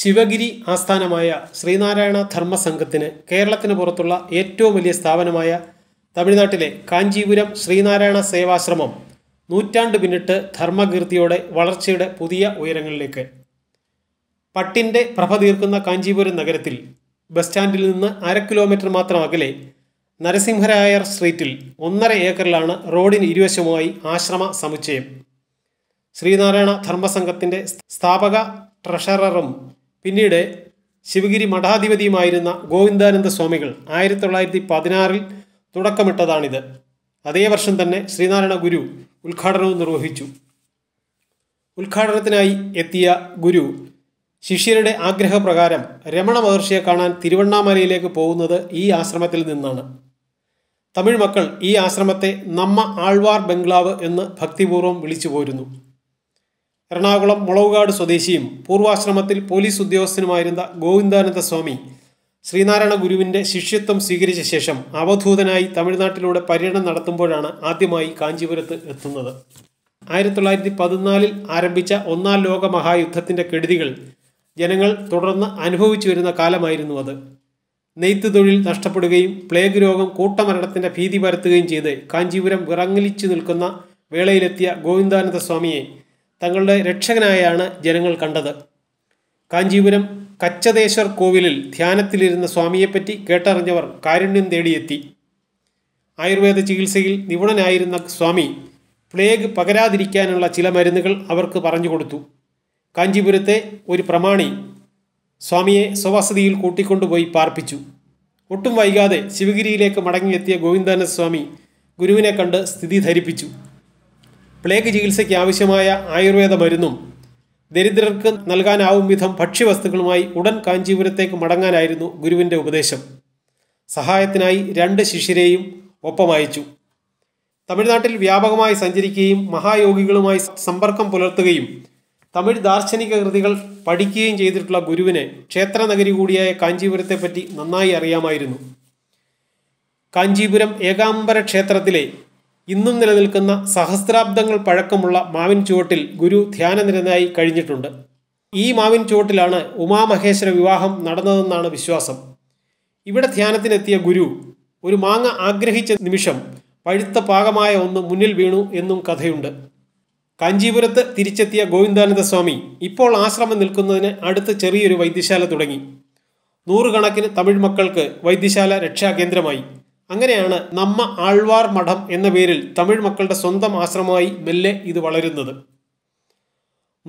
ശിവഗിരി ആസ്ഥാനമായ ശ്രീനാരായണ ധർമ്മസംഘത്തിന് കേരളത്തിന് പുറത്തുള്ള ഏറ്റവും വലിയ സ്ഥാപനമായ തമിഴ്നാട്ടിലെ കാഞ്ചീപുരം ശ്രീനാരായണ സേവാശ്രമം നൂറ്റാണ്ട് പിന്നിട്ട് ധർമ്മകീർത്തിയോടെ വളർച്ചയുടെ പുതിയ ഉയരങ്ങളിലേക്ക് പട്ടിൻ്റെ പ്രഭ തീർക്കുന്ന കാഞ്ചീപുരം നഗരത്തിൽ ബസ് സ്റ്റാൻഡിൽ നിന്ന് അര കിലോമീറ്റർ മാത്രം അകലെ നരസിംഹരായർ സ്ട്രീറ്റിൽ ഒന്നര ഏക്കറിലാണ് റോഡിന് ഇരുവശവുമായി ആശ്രമ സമുച്ചയം ശ്രീനാരായണ ധർമ്മസംഘത്തിൻ്റെ സ്ഥാപക ട്രഷററും പിന്നീട് ശിവഗിരി മഠാധിപതിയുമായിരുന്ന ഗോവിന്ദാനന്ദ സ്വാമികൾ ആയിരത്തി തൊള്ളായിരത്തി പതിനാറിൽ തുടക്കമിട്ടതാണിത് അതേ വർഷം തന്നെ ശ്രീനാരായണ ഗുരു ഉദ്ഘാടനവും നിർവഹിച്ചു ഉദ്ഘാടനത്തിനായി എത്തിയ ഗുരു ശിഷ്യരുടെ ആഗ്രഹപ്രകാരം രമണ മഹർഷിയെ കാണാൻ തിരുവണ്ണാമലയിലേക്ക് പോകുന്നത് ഈ ആശ്രമത്തിൽ നിന്നാണ് തമിഴ് മക്കൾ ഈ ആശ്രമത്തെ നമ്മ ആൾവാർ ബംഗ്ലാവ് എന്ന് ഭക്തിപൂർവ്വം വിളിച്ചു പോരുന്നു എറണാകുളം മുളവുകാട് സ്വദേശിയും പൂർവാശ്രമത്തിൽ പോലീസ് ഉദ്യോഗസ്ഥനുമായിരുന്ന ഗോവിന്ദാനന്ദ സ്വാമി ശ്രീനാരായണ ഗുരുവിൻ്റെ ശിഷ്യത്വം സ്വീകരിച്ച ശേഷം അവധൂതനായി തമിഴ്നാട്ടിലൂടെ പര്യടനം നടത്തുമ്പോഴാണ് ആദ്യമായി കാഞ്ചീപുരത്ത് എത്തുന്നത് ആയിരത്തി തൊള്ളായിരത്തി പതിനാലിൽ ആരംഭിച്ച ഒന്നാം ലോക മഹായുദ്ധത്തിൻ്റെ കെടുതികൾ ജനങ്ങൾ തുടർന്ന് അനുഭവിച്ചു വരുന്ന കാലമായിരുന്നു അത് നെയ്ത്ത് തൊഴിൽ നഷ്ടപ്പെടുകയും പ്ലേഗ് രോഗം കൂട്ടമരണത്തിൻ്റെ ഭീതി പരത്തുകയും ചെയ്ത് കാഞ്ചീപുരം വിറങ്ങലിച്ചു നിൽക്കുന്ന വേളയിലെത്തിയ ഗോവിന്ദാനന്ദ സ്വാമിയെ തങ്ങളുടെ രക്ഷകനായാണ് ജനങ്ങൾ കണ്ടത് കാഞ്ചീപുരം കച്ചദേശർ കോവിലിൽ ധ്യാനത്തിലിരുന്ന സ്വാമിയെപ്പറ്റി കേട്ടറിഞ്ഞവർ കാരുണ്യം തേടിയെത്തി ആയുർവേദ ചികിത്സയിൽ നിപുണനായിരുന്ന സ്വാമി പ്ലേഗ് പകരാതിരിക്കാനുള്ള ചില മരുന്നുകൾ അവർക്ക് പറഞ്ഞു കൊടുത്തു കാഞ്ചീപുരത്തെ ഒരു പ്രമാണി സ്വാമിയെ സ്വവസതിയിൽ കൂട്ടിക്കൊണ്ടുപോയി പാർപ്പിച്ചു ഒട്ടും വൈകാതെ ശിവഗിരിയിലേക്ക് മടങ്ങിയെത്തിയ ഗോവിന്ദാനസ്വാമി ഗുരുവിനെ കണ്ട് സ്ഥിതി ധരിപ്പിച്ചു പ്ലേഗ് ചികിത്സയ്ക്ക് ആവശ്യമായ ആയുർവേദ മരുന്നും ദരിദ്രർക്ക് നൽകാനാവും വിധം ഭക്ഷ്യവസ്തുക്കളുമായി ഉടൻ കാഞ്ചീപുരത്തേക്ക് മടങ്ങാനായിരുന്നു ഗുരുവിൻ്റെ ഉപദേശം സഹായത്തിനായി രണ്ട് ശിഷ്യരെയും ഒപ്പം അയച്ചു തമിഴ്നാട്ടിൽ വ്യാപകമായി സഞ്ചരിക്കുകയും മഹായോഗികളുമായി സമ്പർക്കം പുലർത്തുകയും തമിഴ് ദാർശനിക കൃതികൾ പഠിക്കുകയും ചെയ്തിട്ടുള്ള ഗുരുവിന് ക്ഷേത്രനഗരി കൂടിയായ കാഞ്ചീപുരത്തെപ്പറ്റി നന്നായി അറിയാമായിരുന്നു കാഞ്ചീപുരം ഏകാംബര ക്ഷേത്രത്തിലെ ഇന്നും നിലനിൽക്കുന്ന സഹസ്രാബ്ദങ്ങൾ പഴക്കമുള്ള മാവിൻ ചുവട്ടിൽ ഗുരു ധ്യാനനിരനായി കഴിഞ്ഞിട്ടുണ്ട് ഈ മാവിൻ ചുവട്ടിലാണ് ഉമാമഹേശ്വര വിവാഹം നടന്നതെന്നാണ് വിശ്വാസം ഇവിടെ ധ്യാനത്തിനെത്തിയ ഗുരു ഒരു മാങ്ങ ആഗ്രഹിച്ച നിമിഷം പഴുത്ത പാകമായ ഒന്ന് മുന്നിൽ വീണു എന്നും കഥയുണ്ട് കാഞ്ചീപുരത്ത് തിരിച്ചെത്തിയ ഗോവിന്ദാനന്ദ സ്വാമി ഇപ്പോൾ ആശ്രമം നിൽക്കുന്നതിന് അടുത്ത് ചെറിയൊരു വൈദ്യശാല തുടങ്ങി നൂറുകണക്കിന് തമിഴ് മക്കൾക്ക് വൈദ്യശാല രക്ഷാകേന്ദ്രമായി അങ്ങനെയാണ് നമ്മ ആൾവാർ മഠം എന്ന പേരിൽ തമിഴ് മക്കളുടെ സ്വന്തം ആശ്രമമായി മെല്ലെ ഇത് വളരുന്നത്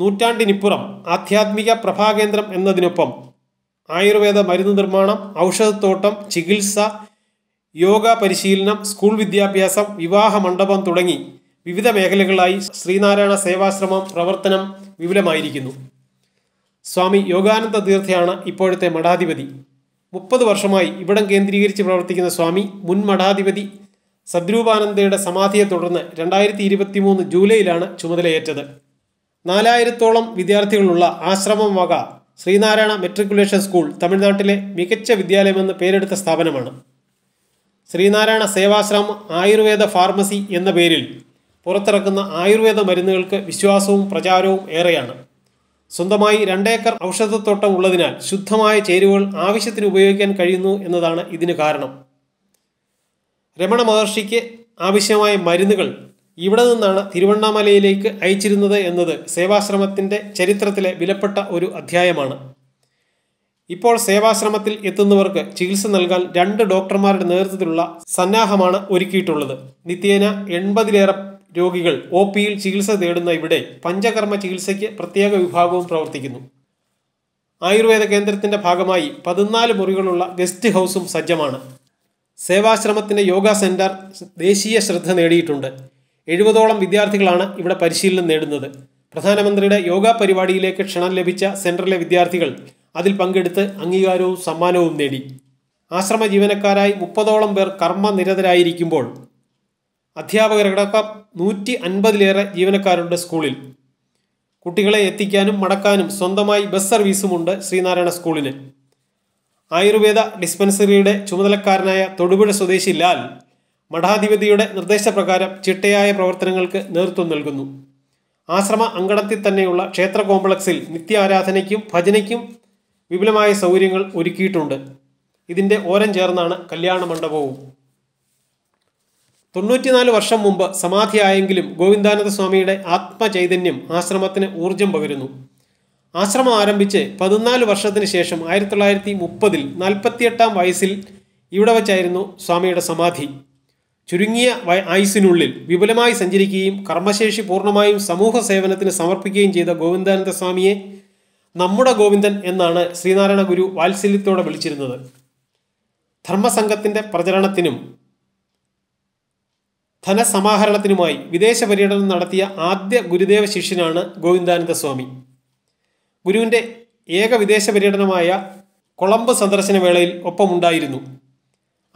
നൂറ്റാണ്ടിനിപ്പുറം ആധ്യാത്മിക പ്രഭാകേന്ദ്രം എന്നതിനൊപ്പം ആയുർവേദ മരുന്ന് നിർമ്മാണം ഔഷധത്തോട്ടം ചികിത്സ യോഗ പരിശീലനം സ്കൂൾ വിദ്യാഭ്യാസം വിവാഹ മണ്ഡപം തുടങ്ങി വിവിധ മേഖലകളായി ശ്രീനാരായണ സേവാശ്രമം പ്രവർത്തനം വിപുലമായിരിക്കുന്നു സ്വാമി യോഗാനന്ദ തീർത്ഥയാണ് ഇപ്പോഴത്തെ മഠാധിപതി മുപ്പത് വർഷമായി ഇവിടം കേന്ദ്രീകരിച്ച് പ്രവർത്തിക്കുന്ന സ്വാമി മുൻ മഠാധിപതി സദ്രൂപാനന്ദയുടെ സമാധിയെ തുടർന്ന് രണ്ടായിരത്തി ഇരുപത്തി മൂന്ന് ജൂലൈയിലാണ് ചുമതലയേറ്റത് നാലായിരത്തോളം വിദ്യാർത്ഥികളുള്ള ആശ്രമം വക ശ്രീനാരായണ മെട്രിക്കുലേഷൻ സ്കൂൾ തമിഴ്നാട്ടിലെ മികച്ച വിദ്യാലയമെന്ന് പേരെടുത്ത സ്ഥാപനമാണ് ശ്രീനാരായണ സേവാശ്രമം ആയുർവേദ ഫാർമസി എന്ന പേരിൽ പുറത്തിറക്കുന്ന ആയുർവേദ മരുന്നുകൾക്ക് വിശ്വാസവും പ്രചാരവും ഏറെയാണ് സ്വന്തമായി രണ്ടേക്കർ ഔഷധത്തോട്ടം ഉള്ളതിനാൽ ശുദ്ധമായ ചേരുവകൾ ആവശ്യത്തിന് ഉപയോഗിക്കാൻ കഴിയുന്നു എന്നതാണ് ഇതിന് കാരണം രമണ മഹർഷിക്ക് ആവശ്യമായ മരുന്നുകൾ ഇവിടെ നിന്നാണ് തിരുവണ്ണാമലയിലേക്ക് അയച്ചിരുന്നത് എന്നത് സേവാശ്രമത്തിൻ്റെ ചരിത്രത്തിലെ വിലപ്പെട്ട ഒരു അധ്യായമാണ് ഇപ്പോൾ സേവാശ്രമത്തിൽ എത്തുന്നവർക്ക് ചികിത്സ നൽകാൻ രണ്ട് ഡോക്ടർമാരുടെ നേതൃത്വത്തിലുള്ള സന്നാഹമാണ് ഒരുക്കിയിട്ടുള്ളത് നിത്യേന എൺപതിലേറെ രോഗികൾ ഒ പിയിൽ ചികിത്സ തേടുന്ന ഇവിടെ പഞ്ചകർമ്മ ചികിത്സയ്ക്ക് പ്രത്യേക വിഭാഗവും പ്രവർത്തിക്കുന്നു ആയുർവേദ കേന്ദ്രത്തിൻ്റെ ഭാഗമായി പതിനാല് മുറികളുള്ള ഗസ്റ്റ് ഹൗസും സജ്ജമാണ് സേവാശ്രമത്തിൻ്റെ യോഗ സെൻറ്റർ ദേശീയ ശ്രദ്ധ നേടിയിട്ടുണ്ട് എഴുപതോളം വിദ്യാർത്ഥികളാണ് ഇവിടെ പരിശീലനം നേടുന്നത് പ്രധാനമന്ത്രിയുടെ യോഗ പരിപാടിയിലേക്ക് ക്ഷണം ലഭിച്ച സെൻറ്ററിലെ വിദ്യാർത്ഥികൾ അതിൽ പങ്കെടുത്ത് അംഗീകാരവും സമ്മാനവും നേടി ആശ്രമ ജീവനക്കാരായി മുപ്പതോളം പേർ കർമ്മനിരതരായിരിക്കുമ്പോൾ അധ്യാപകരടക്കം നൂറ്റി അൻപതിലേറെ ജീവനക്കാരുണ്ട് സ്കൂളിൽ കുട്ടികളെ എത്തിക്കാനും മടക്കാനും സ്വന്തമായി ബസ് സർവീസുമുണ്ട് ശ്രീനാരായണ സ്കൂളിന് ആയുർവേദ ഡിസ്പെൻസറിയുടെ ചുമതലക്കാരനായ തൊടുപുഴ സ്വദേശി ലാൽ മഠാധിപതിയുടെ നിർദ്ദേശപ്രകാരം ചിട്ടയായ പ്രവർത്തനങ്ങൾക്ക് നേതൃത്വം നൽകുന്നു ആശ്രമ അങ്കണത്തിൽ തന്നെയുള്ള ക്ഷേത്ര കോംപ്ലക്സിൽ നിത്യ ആരാധനയ്ക്കും ഭജനയ്ക്കും വിപുലമായ സൗകര്യങ്ങൾ ഒരുക്കിയിട്ടുണ്ട് ഇതിൻ്റെ ഓരം ചേർന്നാണ് കല്യാണ മണ്ഡപവും തൊണ്ണൂറ്റിനാല് വർഷം മുമ്പ് സമാധിയായെങ്കിലും ഗോവിന്ദാനന്ദ സ്വാമിയുടെ ആത്മചൈതന്യം ആശ്രമത്തിന് ഊർജം പകരുന്നു ആശ്രമം ആരംഭിച്ച് പതിനാല് വർഷത്തിന് ശേഷം ആയിരത്തി തൊള്ളായിരത്തി മുപ്പതിൽ നാൽപ്പത്തിയെട്ടാം വയസ്സിൽ ഇവിടെ വച്ചായിരുന്നു സ്വാമിയുടെ സമാധി ചുരുങ്ങിയ ആയുസിനുള്ളിൽ വിപുലമായി സഞ്ചരിക്കുകയും കർമ്മശേഷി പൂർണ്ണമായും സമൂഹ സേവനത്തിന് സമർപ്പിക്കുകയും ചെയ്ത ഗോവിന്ദാനന്ദ സ്വാമിയെ നമ്മുടെ ഗോവിന്ദൻ എന്നാണ് ശ്രീനാരായണ ഗുരു വാത്സല്യത്തോടെ വിളിച്ചിരുന്നത് ധർമ്മസംഘത്തിൻ്റെ പ്രചരണത്തിനും ധനസമാഹരണത്തിനുമായി വിദേശ പര്യടനം നടത്തിയ ആദ്യ ഗുരുദേവ ശിഷ്യനാണ് ഗോവിന്ദാനന്ദ സ്വാമി ഗുരുവിൻ്റെ ഏക വിദേശ പര്യടനമായ കൊളംബ് സന്ദർശന വേളയിൽ ഒപ്പമുണ്ടായിരുന്നു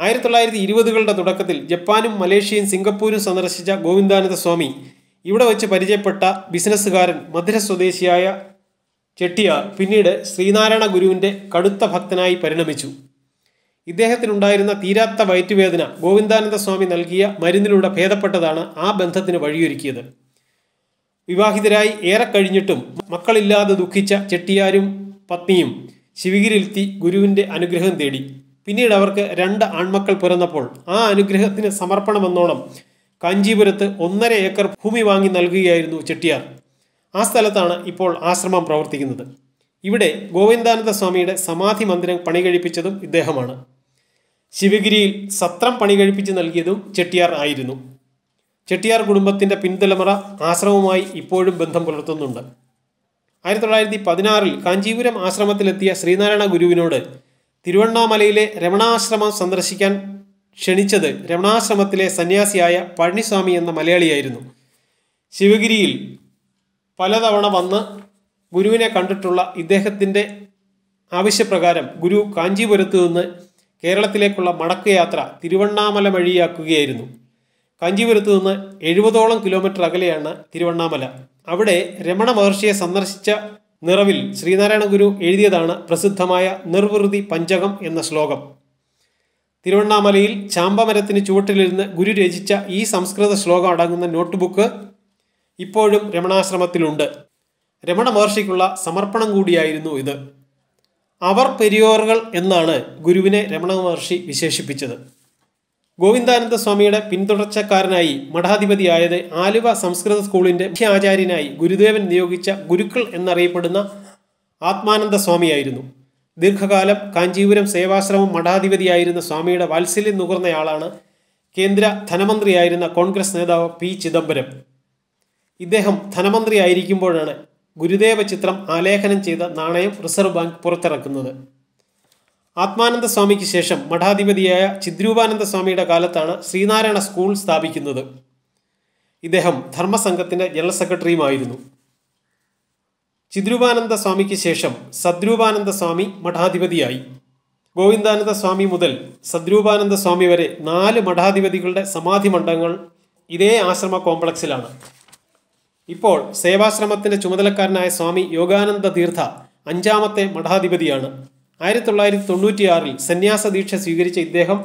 ആയിരത്തി തൊള്ളായിരത്തി ഇരുപതുകളുടെ തുടക്കത്തിൽ ജപ്പാനും മലേഷ്യയും സിംഗപ്പൂരും സന്ദർശിച്ച ഗോവിന്ദാനന്ദ സ്വാമി ഇവിടെ വെച്ച് പരിചയപ്പെട്ട ബിസിനസ്സുകാരൻ മധുര സ്വദേശിയായ ചെട്ടിയാർ പിന്നീട് ശ്രീനാരായണ ഗുരുവിൻ്റെ കടുത്ത ഭക്തനായി പരിണമിച്ചു ഇദ്ദേഹത്തിനുണ്ടായിരുന്ന തീരാത്ത വയറ്റുവേദന ഗോവിന്ദാനന്ദ സ്വാമി നൽകിയ മരുന്നിലൂടെ ഭേദപ്പെട്ടതാണ് ആ ബന്ധത്തിന് വഴിയൊരുക്കിയത് വിവാഹിതരായി ഏറെ കഴിഞ്ഞിട്ടും മക്കളില്ലാതെ ദുഃഖിച്ച ചെട്ടിയാരും പത്നിയും ശിവഗിരിയിലെത്തി ഗുരുവിൻ്റെ അനുഗ്രഹം തേടി പിന്നീട് അവർക്ക് രണ്ട് ആൺമക്കൾ പിറന്നപ്പോൾ ആ അനുഗ്രഹത്തിന് സമർപ്പണമെന്നോണം കാഞ്ചീപുരത്ത് ഒന്നര ഏക്കർ ഭൂമി വാങ്ങി നൽകുകയായിരുന്നു ചെട്ടിയാർ ആ സ്ഥലത്താണ് ഇപ്പോൾ ആശ്രമം പ്രവർത്തിക്കുന്നത് ഇവിടെ ഗോവിന്ദാനന്ദ സ്വാമിയുടെ സമാധി മന്ദിരം പണികഴിപ്പിച്ചതും ഇദ്ദേഹമാണ് ശിവഗിരിയിൽ സത്രം പണി കഴിപ്പിച്ച് നൽകിയതും ചെട്ടിയാർ ആയിരുന്നു ചെട്ടിയാർ കുടുംബത്തിൻ്റെ പിൻതലമുറ ആശ്രമവുമായി ഇപ്പോഴും ബന്ധം പുലർത്തുന്നുണ്ട് ആയിരത്തി തൊള്ളായിരത്തി പതിനാറിൽ കാഞ്ചീപുരം ആശ്രമത്തിലെത്തിയ ശ്രീനാരായണ ഗുരുവിനോട് തിരുവണ്ണാമലയിലെ രമണാശ്രമം സന്ദർശിക്കാൻ ക്ഷണിച്ചത് രമണാശ്രമത്തിലെ സന്യാസിയായ പഴനിസ്വാമി എന്ന മലയാളിയായിരുന്നു ശിവഗിരിയിൽ പലതവണ വന്ന് ഗുരുവിനെ കണ്ടിട്ടുള്ള ഇദ്ദേഹത്തിൻ്റെ ആവശ്യപ്രകാരം ഗുരു കാഞ്ചീപുരത്ത് നിന്ന് കേരളത്തിലേക്കുള്ള മടക്കയാത്ര തിരുവണ്ണാമല വഴിയാക്കുകയായിരുന്നു കാഞ്ചീപുരത്ത് നിന്ന് എഴുപതോളം കിലോമീറ്റർ അകലെയാണ് തിരുവണ്ണാമല അവിടെ രമണ മഹർഷിയെ സന്ദർശിച്ച നിറവിൽ ശ്രീനാരായണ ഗുരു എഴുതിയതാണ് പ്രസിദ്ധമായ നിർവൃതി പഞ്ചകം എന്ന ശ്ലോകം തിരുവണ്ണാമലയിൽ ചാമ്പമരത്തിന് ചുവട്ടിലിരുന്ന് ഗുരു രചിച്ച ഈ സംസ്കൃത ശ്ലോകം അടങ്ങുന്ന നോട്ട്ബുക്ക് ഇപ്പോഴും രമണാശ്രമത്തിലുണ്ട് രമണ മഹർഷിക്കുള്ള സമർപ്പണം കൂടിയായിരുന്നു ഇത് അവർ പെരിയോറുകൾ എന്നാണ് ഗുരുവിനെ രമണ മഹർഷി വിശേഷിപ്പിച്ചത് ഗോവിന്ദാനന്ദ സ്വാമിയുടെ പിന്തുടർച്ചക്കാരനായി മഠാധിപതിയായത് ആലുവ സംസ്കൃത സ്കൂളിൻ്റെ മുഖ്യാചാര്യനായി ഗുരുദേവൻ നിയോഗിച്ച ഗുരുക്കൾ എന്നറിയപ്പെടുന്ന ആത്മാനന്ദ സ്വാമിയായിരുന്നു ദീർഘകാലം കാഞ്ചീപുരം സേവാശ്രമം മഠാധിപതിയായിരുന്ന സ്വാമിയുടെ വാത്സല്യം നുകർന്നയാളാണ് കേന്ദ്ര ധനമന്ത്രിയായിരുന്ന കോൺഗ്രസ് നേതാവ് പി ചിദംബരം ഇദ്ദേഹം ധനമന്ത്രിയായിരിക്കുമ്പോഴാണ് ഗുരുദേവ ചിത്രം ആലേഖനം ചെയ്ത നാണയം റിസർവ് ബാങ്ക് പുറത്തിറക്കുന്നത് ആത്മാനന്ദ സ്വാമിക്ക് ശേഷം മഠാധിപതിയായ ചിദ്രൂപാനന്ദ സ്വാമിയുടെ കാലത്താണ് ശ്രീനാരായണ സ്കൂൾ സ്ഥാപിക്കുന്നത് ഇദ്ദേഹം ധർമ്മസംഘത്തിൻ്റെ ജനറൽ സെക്രട്ടറിയുമായിരുന്നു ചിദ്രൂപാനന്ദ സ്വാമിക്ക് ശേഷം സദ്രൂപാനന്ദ സ്വാമി മഠാധിപതിയായി ഗോവിന്ദാനന്ദ സ്വാമി മുതൽ സദ്രൂപാനന്ദ സ്വാമി വരെ നാല് മഠാധിപതികളുടെ സമാധി മണ്ഡലങ്ങൾ ഇതേ ആശ്രമ കോംപ്ലക്സിലാണ് ഇപ്പോൾ സേവാശ്രമത്തിന്റെ ചുമതലക്കാരനായ സ്വാമി യോഗാനന്ദ തീർത്ഥ അഞ്ചാമത്തെ മഠാധിപതിയാണ് ആയിരത്തി തൊള്ളായിരത്തി തൊണ്ണൂറ്റിയാറിൽ സന്യാസ ദീക്ഷ സ്വീകരിച്ച ഇദ്ദേഹം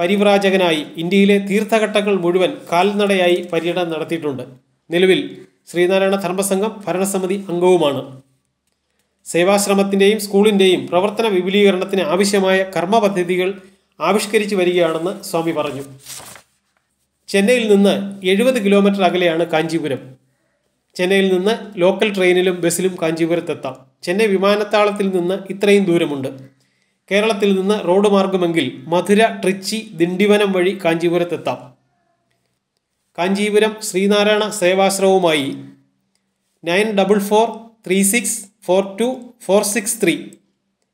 പരിവ്രാജകനായി ഇന്ത്യയിലെ തീർത്ഥഘട്ടങ്ങൾ മുഴുവൻ കാൽനടയായി പര്യടനം നടത്തിയിട്ടുണ്ട് നിലവിൽ ശ്രീനാരായണ ധർമ്മസംഘം ഭരണസമിതി അംഗവുമാണ് സേവാശ്രമത്തിൻ്റെയും സ്കൂളിൻ്റെയും പ്രവർത്തന വിപുലീകരണത്തിന് ആവശ്യമായ കർമ്മ പദ്ധതികൾ ആവിഷ്കരിച്ചു വരികയാണെന്ന് സ്വാമി പറഞ്ഞു ചെന്നൈയിൽ നിന്ന് എഴുപത് കിലോമീറ്റർ അകലെയാണ് കാഞ്ചീപുരം ചെന്നൈയിൽ നിന്ന് ലോക്കൽ ട്രെയിനിലും ബസ്സിലും കാഞ്ചീപുരത്തെത്താം ചെന്നൈ വിമാനത്താവളത്തിൽ നിന്ന് ഇത്രയും ദൂരമുണ്ട് കേരളത്തിൽ നിന്ന് റോഡ് മാർഗമെങ്കിൽ മധുര ട്രിച്ചി ദിണ്ടിവനം വഴി കാഞ്ചീപുരത്തെത്താം കാഞ്ചീപുരം ശ്രീനാരായണ സേവാശ്രമവുമായി nine double four three six four two four six three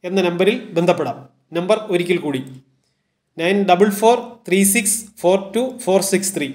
എന്ന നമ്പറിൽ ബന്ധപ്പെടാം നമ്പർ ഒരിക്കൽ കൂടി nine double four three six four two four six three